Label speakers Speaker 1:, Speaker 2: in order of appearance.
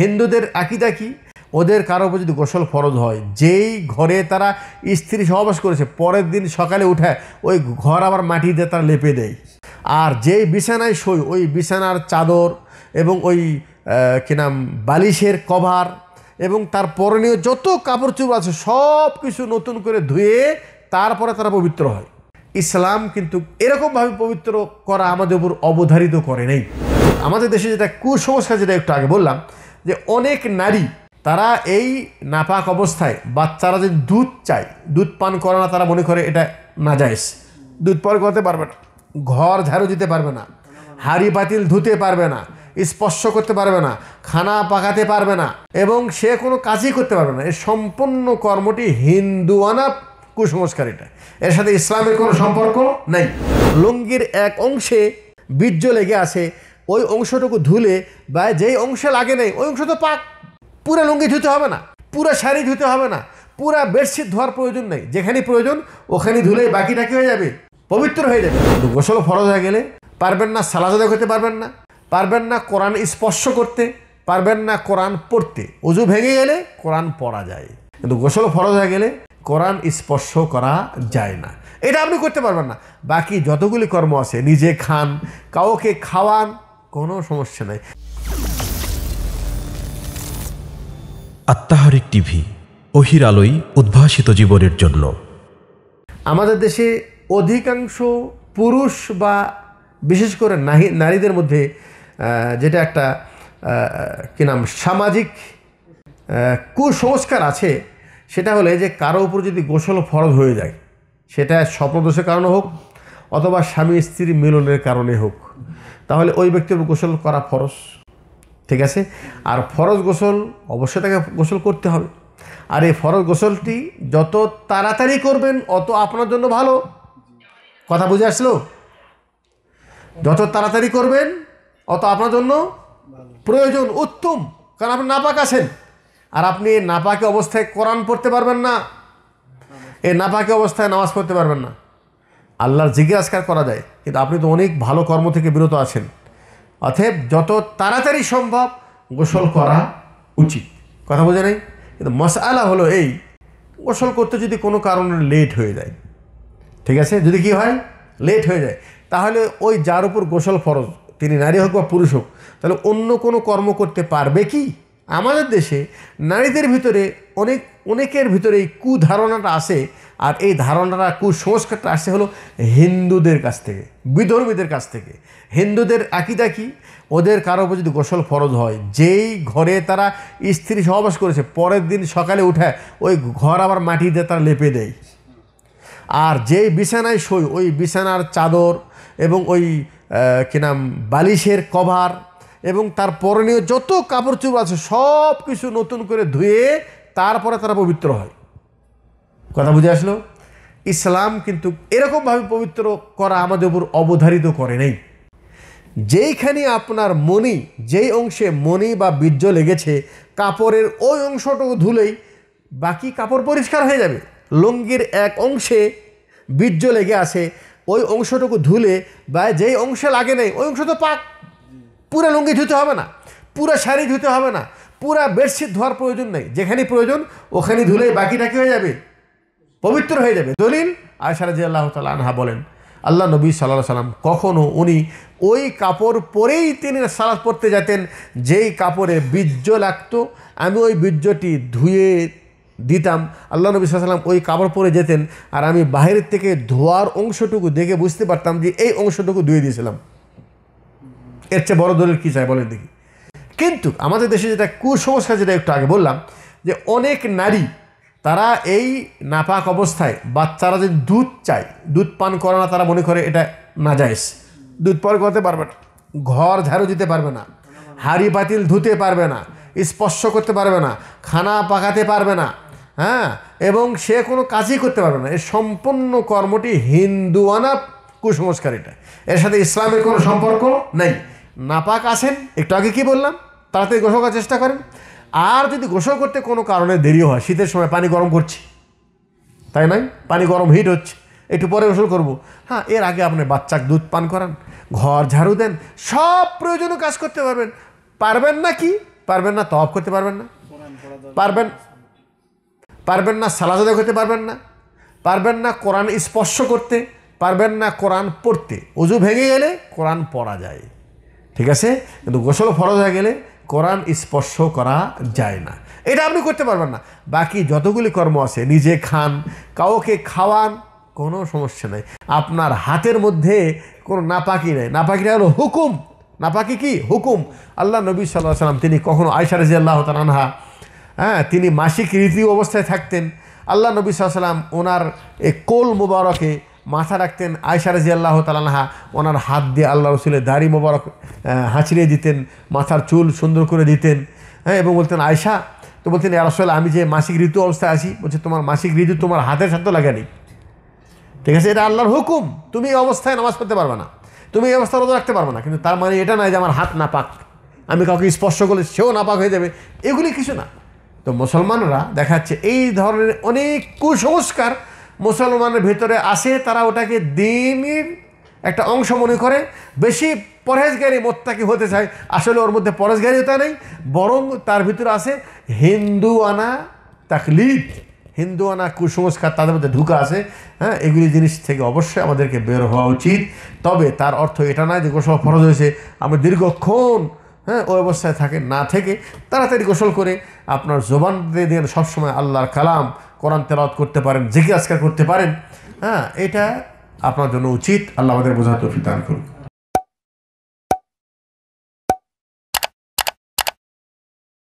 Speaker 1: হিন্দুদের একই দেখি ওদের কারো উপর যদি গোসল ফরজ হয় যেই ঘরে তারা স্ত্রী সহবাস করেছে পরের দিন সকালে উঠে ওই ঘর আবার মাটি দিয়ে তারা লেপে দেয় আর যেই বিছানায় শই ওই বিছানার চাদর এবং ওই কি নাম বালিশের কভার এবং তার পরনীয় যত কাপড় চোপড় আছে সব কিছু নতুন করে ধুয়ে তারপরে তারা পবিত্র হয় ইসলাম কিন্তু এরকমভাবে পবিত্র করা আমাদের উপর অবধারিত করে নেই আমাদের দেশে যেটা কুসংস্কার যেটা একটু আগে বললাম যে অনেক নারী তারা এই নাপাক অবস্থায় বাচ্চারা যে দুধ চায় দুধ পান করে না তারা মনে করে এটা না যায় দুধ পান করতে পারবে না ঘর ঝাড়ু দিতে পারবে না হাড়ি পাতিল ধুতে পারবে না স্পর্শ করতে পারবে না খানা পাকাতে পারবে না এবং সে কোনো কাজই করতে পারবে না এই সম্পূর্ণ কর্মটি হিন্দুয়ানা কুসংস্কার এটা এর সাথে ইসলামের কোনো সম্পর্ক নেই লুঙ্গির এক অংশে বীর্য লেগে আছে ওই অংশটুকু ধুলে বা যেই অংশে লাগে নেই ওই অংশ তো পাক পুরো লুঙ্গি ধুতে হবে না পুরো শাড়ি ধুতে হবে না পুরা বেডশিট ধোয়ার প্রয়োজন নেই যেখানে প্রয়োজন ওখানে ধুলে বাকিটা কি হয়ে যাবে পবিত্র হয়ে যাবে কিন্তু গোসল ফরজ হয়ে গেলে পারবেন না সালাদা করতে পারবেন না পারবেন না কোরআন স্পর্শ করতে পারবেন না কোরআন পড়তে অজু ভেঙে গেলে কোরআন পড়া যায় কিন্তু গোসল ফরজ হয়ে গেলে কোরআন স্পর্শ করা যায় না এটা আপনি করতে পারবেন না বাকি যতগুলি কর্ম আছে নিজে খান কাউকে খাওয়ান কোনো সমস্যা নাই আত্মাহারিক টিভি অহির আলোয় উদ্ভাসিত জীবনের জন্য আমাদের দেশে অধিকাংশ পুরুষ বা বিশেষ করে নারীদের মধ্যে যেটা একটা কি নাম সামাজিক কুসংস্কার আছে সেটা হলে যে কারো উপর যদি গোসল ফরজ হয়ে যায় সেটা স্বপ্নদোষের কারণে হোক অথবা স্বামী স্ত্রীর মিলনের কারণে হোক তাহলে ওই ব্যক্তির গোসল করা ফরজ ঠিক আছে আর ফরজ গোসল অবশ্যই তাকে গোসল করতে হবে আর এই ফরজ গোসলটি যত তাড়াতাড়ি করবেন অত আপনার জন্য ভালো কথা বুঝে আসলো যত তাড়াতাড়ি করবেন অত আপনার জন্য প্রয়োজন উত্তম কারণ আপনি নাপাক আছেন আর আপনি নাপাকে অবস্থায় কোরআন পড়তে পারবেন না এই নাপাকে অবস্থায় নামাজ পড়তে পারবেন না আল্লাহর জিজ্ঞাসকার করা যায় কিন্তু আপনি তো অনেক ভালো কর্ম থেকে বিরত আছেন অথব যত তাড়াতাড়ি সম্ভব গোসল করা উচিত কথা বোঝা নেই কিন্তু মশালা হলো এই গোসল করতে যদি কোনো কারণে লেট হয়ে যায় ঠিক আছে যদি কি হয় লেট হয়ে যায় তাহলে ওই যার উপর গোসল ফরজ তিনি নারী হোক বা পুরুষ হোক তাহলে অন্য কোনো কর্ম করতে পারবে কি আমাদের দেশে নারীদের ভিতরে অনেক অনেকের ভিতরে এই কুধারণাটা আসে আর এই ধারণাটা কুসংস্কারটা আসছে হলো হিন্দুদের কাছ থেকে বিধর্মীদের কাছ থেকে হিন্দুদের আকিদা কি ওদের কারো উপর যদি গোসল ফরজ হয় যেই ঘরে তারা স্ত্রী সহবাস করেছে পরের দিন সকালে উঠে ওই ঘর আবার মাটি দিয়ে তারা লেপে দেয় আর যেই বিছানায় শই ওই বিছানার চাদর এবং ওই কিনাম বালিশের কভার এবং তার পরনীয় যত কাপড় চুপ আছে সব কিছু নতুন করে ধুয়ে তারপরে তারা পবিত্র হয় কথা বুঝে আসলো ইসলাম কিন্তু এরকমভাবে পবিত্র করা আমাদের উপর অবধারিত করে নেই যেইখানে আপনার মনি যেই অংশে মনি বা বীর্য লেগেছে কাপড়ের ওই অংশটুকু ধুলেই বাকি কাপড় পরিষ্কার হয়ে যাবে লুঙ্গির এক অংশে বীর্য লেগে আছে ওই অংশটুকু ধুলে বা যেই অংশে লাগে নেই ওই অংশ তো পাক পুরো লুঙ্গি ধুতে হবে না পুরো শাড়ি ধুতে হবে না পুরা বেডশিট ধোয়ার প্রয়োজন নেই যেখানে প্রয়োজন ওখানে ধুলেই বাকিটা কি হয়ে যাবে পবিত্র হয়ে যাবে দলিল রাজি আল্লাহ তালা আনহা বলেন আল্লাহ নবী সাল্লাহ সাল্লাম কখনও উনি ওই কাপড় পরেই তিনি সালাদ পরতে যেতেন যেই কাপড়ে বীর্য লাগতো আমি ওই বীর্যটি ধুয়ে দিতাম আল্লাহ নবী সাল্লাম ওই কাপড় পরে যেতেন আর আমি বাহিরের থেকে ধোয়ার অংশটুকু দেখে বুঝতে পারতাম যে এই অংশটুকু ধুয়ে দিয়েছিলাম এর চেয়ে বড় দলের কী চাই বলেন দেখি কিন্তু আমাদের দেশে যেটা কুসংস্কার যেটা একটু আগে বললাম যে অনেক নারী তারা এই নাপাক অবস্থায় বাচ্চারা যদি দুধ চায় দুধ পান করে না তারা মনে করে এটা না যাইস দুধ পান করতে পারবে না ঘর ঝাড়ু দিতে পারবে না হাড়ি পাতিল ধুতে পারবে না স্পর্শ করতে পারবে না খানা পাকাতে পারবে না হ্যাঁ এবং সে কোনো কাজই করতে পারবে না এর সম্পূর্ণ কর্মটি হিন্দুয়ানা কুসংস্কার এটা এর সাথে ইসলামের কোনো সম্পর্ক নেই নাপাক আছেন একটু আগে কী বললাম তাড়াতাড়ি গোসল করার চেষ্টা করেন আর যদি গোসল করতে কোনো কারণে দেরি হয় শীতের সময় পানি গরম করছি তাই নাই পানি গরম হিট হচ্ছে একটু পরে গোসল করব হ্যাঁ এর আগে আপনি বাচ্চাকে দুধ পান করান ঘর ঝাড়ু দেন সব প্রয়োজনীয় কাজ করতে পারবেন পারবেন না কি পারবেন না তফ করতে পারবেন না পারবেন পারবেন না সালাজাদা করতে পারবেন না পারবেন না কোরআন স্পর্শ করতে পারবেন না কোরআন পড়তে অজু ভেঙে গেলে কোরআন পড়া যায় ঠিক আছে কিন্তু গোসল ফরজ হয়ে গেলে কোরআন স্পর্শ করা যায় না এটা আপনি করতে পারবেন না বাকি যতগুলি কর্ম আছে নিজে খান কাউকে খাওয়ান কোনো সমস্যা নেই আপনার হাতের মধ্যে কোনো নাপাকি নেই নাপাকিটা হলো হুকুম নাপাকি কি হুকুম আল্লাহ নবী সাল্লাহ সাল্লাম তিনি কখনো আয়সা রাজি আল্লাহ তানহা হ্যাঁ তিনি মাসিক রীতি অবস্থায় থাকতেন আল্লাহ নবী সাল্লাম ওনার এ কোল মুবারকে মাথা রাখতেন আয়সা রাজি আল্লাহ তালানহা ওনার হাত দিয়ে আল্লাহ রসুলের দাড়ি মোবারক হাঁচড়িয়ে দিতেন মাথার চুল সুন্দর করে দিতেন হ্যাঁ এবং বলতেন আয়সা তো বলতেন আসলে আমি যে মাসিক ঋতু অবস্থায় আছি বলছে তোমার মাসিক ঋতু তোমার হাতের সাথে লাগেনি ঠিক আছে এটা আল্লাহর হুকুম তুমি এই অবস্থায় নামাজ পড়তে পারবে না তুমি এই অবস্থা রোজা রাখতে পারবে না কিন্তু তার মানে এটা নয় যে আমার হাত না পাক আমি কাউকে স্পর্শ করলে সেও না পাক হয়ে যাবে এগুলি কিছু না তো মুসলমানরা দেখাচ্ছে এই ধরনের অনেক কুসংস্কার মুসলমানের ভেতরে আসে তারা ওটাকে দিনের একটা অংশ মনে করে বেশি পরহেজগারি মোত্তাকি হতে চায় আসলে ওর মধ্যে পরহেজগারিতা নেই বরং তার ভিতরে আছে হিন্দু আনা তাকলিদ হিন্দু আনা কুসংস্কার তাদের মধ্যে ঢুকা আছে হ্যাঁ এগুলি জিনিস থেকে অবশ্যই আমাদেরকে বের হওয়া উচিত তবে তার অর্থ এটা নয় যে গোসল ফরজ হয়েছে আমি দীর্ঘক্ষণ হ্যাঁ ওই অবস্থায় থাকে না থেকে তাড়াতাড়ি গোসল করে আপনার জোবান দিয়ে দিয়ে সবসময় আল্লাহর কালাম কোরআন তেলাওয়াত করতে পারেন জিজ্ঞাসা করতে পারেন হ্যাঁ এটা আপনার জন্য উচিত আল্লাহ আমাদের বোঝাতে দান করুন